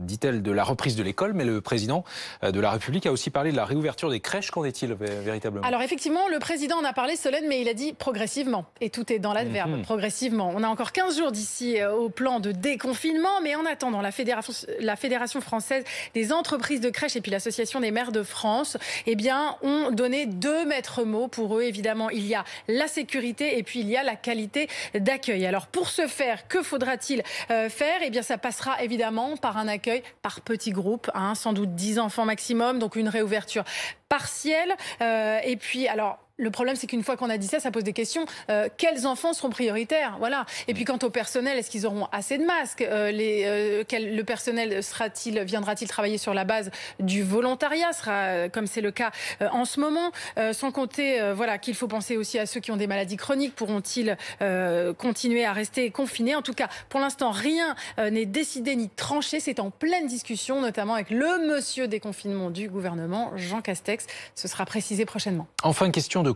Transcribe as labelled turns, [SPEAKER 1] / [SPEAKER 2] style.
[SPEAKER 1] dit-elle, de la reprise de l'école, mais le président euh, de la République a aussi parlé de la réouverture des crèches. Qu'en est-il véritablement Alors effectivement, le président en a parlé, Solène, mais il a dit progressivement. Et tout est dans l'adverbe, mhm. progressivement. On a encore 15 jours d'ici euh, au plan de déconfinement, mais en attendant, la Fédération, la Fédération française des entreprises de crèches et puis l'Association des maires de France, eh bien, ont donné deux maîtres mots pour eux. Évidemment, il y a la sécurité et puis il y a la qualité d'accueil. Alors pour ce faire, que faudra-t-il euh, faire Eh bien, ça passera évidemment par un accueil par petits groupes, hein, sans doute 10 enfants maximum, donc une réouverture partielle. Euh, et puis, alors, le problème, c'est qu'une fois qu'on a dit ça, ça pose des questions. Euh, quels enfants seront prioritaires Voilà. Et puis, quant au personnel, est-ce qu'ils auront assez de masques euh, euh, Le personnel sera-t-il, viendra-t-il travailler sur la base du volontariat Sera, comme c'est le cas en ce moment. sans compter, voilà, qu'il faut penser aussi à ceux qui ont des maladies chroniques. Pourront-ils continuer à rester confinés En tout cas, pour l'instant, rien n'est décidé ni tranché. C'est en pleine discussion, notamment avec le monsieur des confinements du gouvernement, Jean Castex. Ce sera précisé prochainement. Enfin, question de